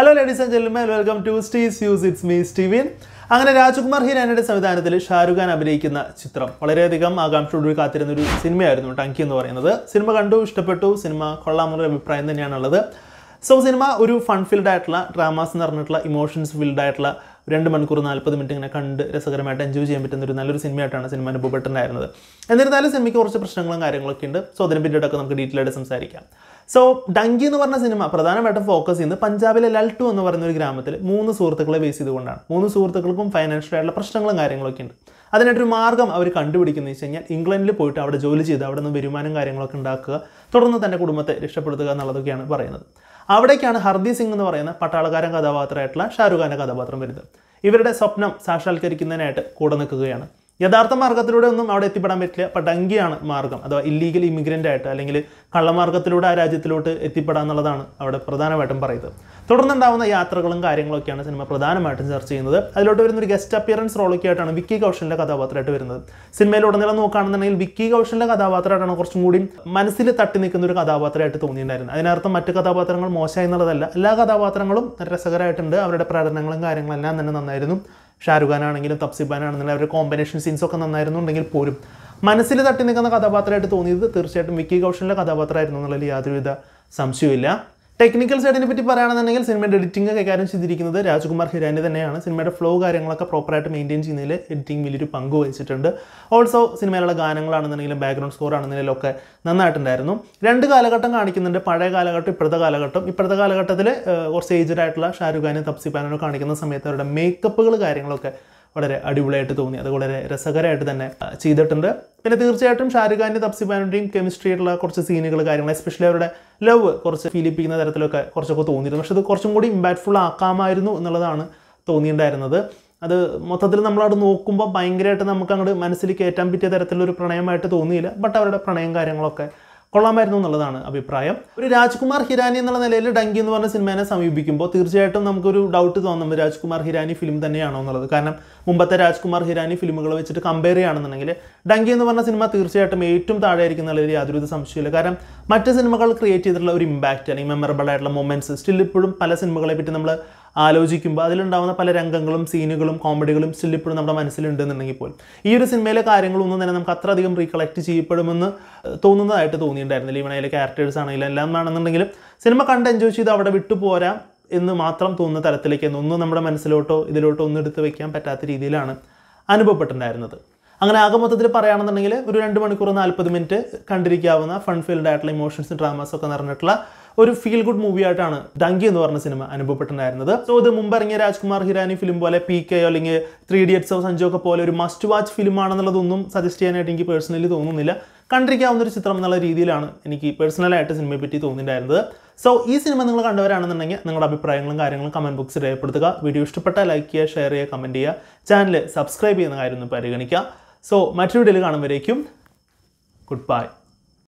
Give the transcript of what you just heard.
hello ladies and gentleman welcome to steez use it's me Stevin അങ്ങനെ രാജ്കുമാർ ഹിരാനയുടെ സംവിധാനത്തിൽ ഷാരൂഖ് ഖാൻ അഭിനയിക്കുന്ന ചിത്രം വളരെയധികം ആകാംക്ഷയോടുകൂടി കാത്തിരുന്ന ഒരു സിനിമയായിരുന്നു ടങ്കി എന്ന് പറയുന്നത് സിനിമ കണ്ടു ഇഷ്ടപ്പെട്ടു സിനിമ കൊള്ളാമെന്നൊരു അഭിപ്രായം തന്നെയാണുള്ളത് സോ സിനിമ ഒരു ഫൺ ഫീൽഡ് ആയിട്ടുള്ള ഡ്രാമാസ് എന്ന് പറഞ്ഞിട്ടുള്ള ഇമോഷൻസ് ഫീൽഡ് ആയിട്ടുള്ള രണ്ട് മണിക്കൂർ നാൽപ്പത് മിനിറ്റ് ഇങ്ങനെ കണ്ട് രസകരമായിട്ട് എൻജോയ് ചെയ്യാൻ പറ്റുന്ന ഒരു നല്ലൊരു സിനിമയായിട്ടാണ് സിനിമ അനുഭവപ്പെട്ടിട്ടുണ്ടായിരുന്നത് എന്നിരുന്നാലും സിനിമയ്ക്ക് കുറച്ച് പ്രശ്നങ്ങളും കാര്യങ്ങളൊക്കെ ഉണ്ട് സോ അതിനെ പറ്റിയിട്ടൊക്കെ നമുക്ക് ഡീറ്റെയിൽ ആയിട്ട് സംസാരിക്കാം സോ ഡങ്കി എന്ന് പറഞ്ഞ സിനിമ പ്രധാനമായിട്ടും ഫോക്കസ് ചെയ്യുന്നത് പഞ്ചാബിലെ ലൽട്ടു എന്ന് പറയുന്ന ഒരു ഗ്രാമത്തിൽ മൂന്ന് സുഹൃത്തുക്കളെ ബേസ് ചെയ്തുകൊണ്ടാണ് മൂന്ന് സുഹൃത്തുക്കൾക്കും ഫൈനാൻഷ്യൽ ആയിട്ടുള്ള പ്രശ്നങ്ങളും കാര്യങ്ങളൊക്കെ ഉണ്ട് അതിനായിട്ടൊരു മാർഗ്ഗം അവർ കണ്ടുപിടിക്കുന്നത് വെച്ച് കഴിഞ്ഞാൽ ഇംഗ്ലണ്ടിൽ പോയിട്ട് അവിടെ ജോലി ചെയ്ത് അവിടെ നിന്ന് വരുമാനം കാര്യങ്ങളൊക്കെ ഉണ്ടാക്കുക തുടർന്ന് തൻ്റെ കുടുംബത്തെ രക്ഷപ്പെടുത്തുക എന്നുള്ളതൊക്കെയാണ് പറയുന്നത് അവിടേക്കാണ് ഹർദി സിംഗ് എന്ന് പറയുന്ന പട്ടാളക്കാരൻ കഥാപാത്രമായിട്ടുള്ള ഷാറുഖ് കഥാപാത്രം വരുന്നത് ഇവരുടെ സ്വപ്നം സാക്ഷാത്കരിക്കുന്നതിനായിട്ട് കൂടെ നിൽക്കുകയാണ് യഥാർത്ഥ മാർഗത്തിലൂടെ ഒന്നും അവിടെ എത്തിപ്പെടാൻ പറ്റില്ല പടങ്കിയാണ് മാർഗം അഥവാ ഇല്ലീഗൽ ഇമിഗ്രൻ്റ് ആയിട്ട് അല്ലെങ്കിൽ കള്ളമാർഗത്തിലൂടെ ആ രാജ്യത്തിലോട്ട് എത്തിപ്പെടാം എന്നുള്ളതാണ് അവിടെ പ്രധാനമായിട്ടും പറയുന്നത് തുടർന്നുണ്ടാവുന്ന യാത്രകളും കാര്യങ്ങളൊക്കെയാണ് സിനിമ പ്രധാനമായിട്ടും ചർച്ച ചെയ്യുന്നത് അതിലോട്ട് വരുന്ന ഒരു ഗസ്റ്റ് അപ്പിയറൻസ് റോളൊക്കെ ആയിട്ടാണ് വിക്കി കൗഷലിൻ്റെ കഥാപാത്രമായിട്ട് വരുന്നത് സിനിമയിലുടനീളം നോക്കുകയാണെന്നുണ്ടെങ്കിൽ വിക്കി കൗഷലിൻ്റെ കഥാപാത്രമായിട്ടാണ് കുറച്ചും കൂടി മനസ്സിൽ തട്ടി നിൽക്കുന്ന ഒരു കഥാപാത്രമായിട്ട് തോന്നിയിട്ടുണ്ടായിരുന്നത് അതിനർത്ഥം മറ്റു കഥാപാത്രങ്ങൾ മോശമായി എന്നുള്ളതല്ല എല്ലാ കഥാപാത്രങ്ങളും രസകരമായിട്ടുണ്ട് അവരുടെ പ്രകടനങ്ങളും കാര്യങ്ങളെല്ലാം തന്നെ നന്നായിരുന്നു ഷാരൂഖ് ഖാൻ ആണെങ്കിലും തപ്സിബാൻ ആണെങ്കിലും അവരുടെ കോമ്പിനേഷൻ സീൻസ് ഒക്കെ നന്നായിരുന്നുണ്ടെങ്കിൽ പോലും മനസ്സിൽ തട്ടി നിൽക്കുന്ന കഥാപാത്രമായിട്ട് തോന്നിയത് തീർച്ചയായിട്ടും വിക്കി കൗഷലിൻ്റെ കഥാപാത്രമായിരുന്നു എന്നുള്ളതിൽ യാതൊരുവിധ സംശയമില്ല ടെക്നിക്കൽ സൈഡിനെ പറ്റി പറയുകയാണെന്നുണ്ടെങ്കിൽ സിനിമയുടെ എഡിറ്റിംഗ് കൈകാര്യം ചെയ്തിരിക്കുന്നത് രാജ്കുമാർ ഹിരാനി തന്നെയാണ് സിനിമയുടെ ഫ്ലോ കാര്യങ്ങളൊക്കെ പ്രോപ്പറായിട്ട് മെയിൻറ്റെയിൻ ചെയ്യുന്നതിൽ എഡിറ്റിംഗ് വലിയൊരു പങ്ക് വഹിച്ചിട്ടുണ്ട് ഓൾസോ സിനിമയിലുള്ള ഗാനങ്ങളാണെന്നുണ്ടെങ്കിലും ബാക്ക്ഗ്രൗണ്ട് സ്കോർ ആണെന്നുണ്ടെങ്കിലും ഒക്കെ നന്നായിട്ടുണ്ടായിരുന്നു രണ്ട് കാലഘട്ടം കാണിക്കുന്നുണ്ട് പഴയ കാലഘട്ടം ഇപ്പോഴത്തെ കാലഘട്ടം ഇപ്പോഴത്തെ കാലഘട്ടത്തിൽ കുറച്ച് ഏജ്ഡ് ആയിട്ടുള്ള ഷാരൂഖ് ഖാനും തപ്സി പാനോ കാണിക്കുന്ന സമയത്ത് അവരുടെ മേക്കപ്പുകൾ കാര്യങ്ങളൊക്കെ വളരെ അടിപൊളിയായിട്ട് തോന്നി അത് വളരെ രസകരമായിട്ട് തന്നെ ചെയ്തിട്ടുണ്ട് പിന്നെ തീർച്ചയായിട്ടും ഷാരൂഖ് ഖാൻ്റെ തപ്സി കെമിസ്ട്രി ആയിട്ടുള്ള കുറച്ച് സീനുകൾ കാര്യങ്ങൾ എസ്പെഷ്യലി അവരുടെ ലവ് കുറച്ച് ഫീൽ തരത്തിലൊക്കെ കുറച്ചൊക്കെ തോന്നിയിരുന്നു പക്ഷെ അത് കുറച്ചും കൂടി ഇമ്പാക്ട്ഫുൾ ആക്കാമായിരുന്നു എന്നുള്ളതാണ് തോന്നിയിട്ടുണ്ടായിരുന്നത് അത് മൊത്തത്തിൽ നമ്മളവിടെ നോക്കുമ്പോൾ ഭയങ്കരമായിട്ട് നമുക്ക് അങ്ങോട്ട് മനസ്സിൽ കയറ്റാൻ പറ്റിയ തരത്തിലൊരു പ്രണയമായിട്ട് തോന്നിയില്ല ബട്ട് അവരുടെ പ്രണയം കാര്യങ്ങളൊക്കെ കൊള്ളാമായിരുന്നു എന്നുള്ളതാണ് അഭിപ്രായം ഒരു രാജ്കുമാർ ഹിരാനി എന്നുള്ള നിലയിൽ ഡങ്കി എന്ന് പറഞ്ഞ സിനിമയെ സമീപിക്കുമ്പോൾ തീർച്ചയായിട്ടും നമുക്കൊരു ഡൗട്ട് തോന്നും രാജ്കുമാർ ഹിരാനി ഫിലിം തന്നെയാണോ എന്നുള്ളത് കാരണം മുമ്പത്തെ രാജ്കുമാർ ഹിരാനി ഫിലിമുകൾ വെച്ചിട്ട് കമ്പയർ ചെയ്യുകയാണെന്നുണ്ടെങ്കിൽ ഡങ്കി എന്ന് പറഞ്ഞ സിനിമ തീർച്ചയായിട്ടും ഏറ്റവും താഴെ ആയിരിക്കും എന്നുള്ളൊരു യാതൊരു സംശയമില്ല കാരണം മറ്റ് സിനിമകൾ ക്രിയേറ്റ് ചെയ്തിട്ടുള്ള ഒരു ഇമ്പാക്റ്റ് അല്ലെങ്കിൽ മെമ്മറബിൾ ആയിട്ടുള്ള മൊമെൻറ്റ്സ് സ്റ്റിൽ ഇപ്പോഴും പല സിനിമകളെ പറ്റി നമ്മൾ ആലോചിക്കുമ്പോൾ അതിലുണ്ടാകുന്ന പല രംഗങ്ങളും സീനുകളും കോമഡികളും സ്റ്റിൽ ഇപ്പോഴും നമ്മുടെ മനസ്സിലുണ്ടെന്നുണ്ടെങ്കിൽ പോലും ഈ ഒരു സിനിമയിലെ കാര്യങ്ങളൊന്നും തന്നെ നമുക്ക് അത്ര അധികം റീകളക്ട് ചെയ്യപ്പെടുമെന്ന് തോന്നുന്നതായിട്ട് തോന്നിയിട്ടുണ്ടായിരുന്നില്ല ഇവിടെ അതിലെ ക്യാരക്ടേഴ്സ് ആണെങ്കിലും എല്ലാം ആണെന്നുണ്ടെങ്കിലും സിനിമ കണ്ട് എൻജോയ് ചെയ്ത് അവിടെ വിട്ടുപോരാം എന്ന് മാത്രം തോന്നുന്ന തരത്തിലേക്ക് ഒന്നും നമ്മുടെ മനസ്സിലോട്ടോ ഇതിലോട്ടോ ഒന്നും എടുത്ത് വയ്ക്കാൻ പറ്റാത്ത രീതിയിലാണ് അനുഭവപ്പെട്ടിട്ടുണ്ടായിരുന്നത് അങ്ങനെ ആകെ മൊത്തത്തിൽ പറയുകയാണെന്നുണ്ടെങ്കിൽ ഒരു രണ്ട് മണിക്കൂർ നാൽപ്പത് മിനിറ്റ് കണ്ടിരിക്കാവുന്ന ഫൺ ഫീൽഡ് ആയിട്ടുള്ള ഇമോഷൻസ് ഡ്രാമാസ് ഒക്കെ നിറഞ്ഞിട്ടുള്ള ഒരു ഫീൽ ഗുഡ് മൂവി ആയിട്ടാണ് ദങ്കി എന്ന് പറഞ്ഞ സിനിമ അനുഭവപ്പെട്ടിട്ടുണ്ടായിരുന്നത് സോ ഇത് മുമ്പ് ഇറങ്ങിയ രാജ്കുമാർ ഹിരാനി ഫിലിം പോലെ പി കെ അല്ലെങ്കിൽ ത്രീ ഇഡിയറ്റ്സോ സഞ്ജോ ഒക്കെ പോലെ ഒരു മസ്റ്റ് വാച്ച് ഫിലിം ആണെന്നുള്ളതൊന്നും സജസ്റ്റ് ചെയ്യാനായിട്ട് എനിക്ക് പേഴ്സണലി തോന്നുന്നില്ല കണ്ടിരിക്കാവുന്ന ഒരു ചിത്രം എന്നുള്ള രീതിയിലാണ് എനിക്ക് പേഴ്സണലായിട്ട് സിനിമയെ പറ്റി തോന്നിയിട്ടുണ്ടായിരുന്നത് സോ ഈ സിനിമ നിങ്ങൾ കണ്ടവരാണെന്നുണ്ടെങ്കിൽ നിങ്ങളുടെ അഭിപ്രായങ്ങളും കാര്യങ്ങളും കമൻറ്റ് ബോക്സിൽ രേഖപ്പെടുത്തുക വീഡിയോ ഇഷ്ടപ്പെട്ട ലൈക്ക് ചെയ്യുക ഷെയർ ചെയ്യുക കമൻറ്റ് ചെയ്യുക ചാനൽ സബ്സ്ക്രൈബ് ചെയ്യുന്ന കാര്യം ഒന്ന് പരിഗണിക്കുക സോ മറ്റൊരു വീഡിയോയിൽ കാണുമ്പോഴേക്കും ഗുഡ് ബൈ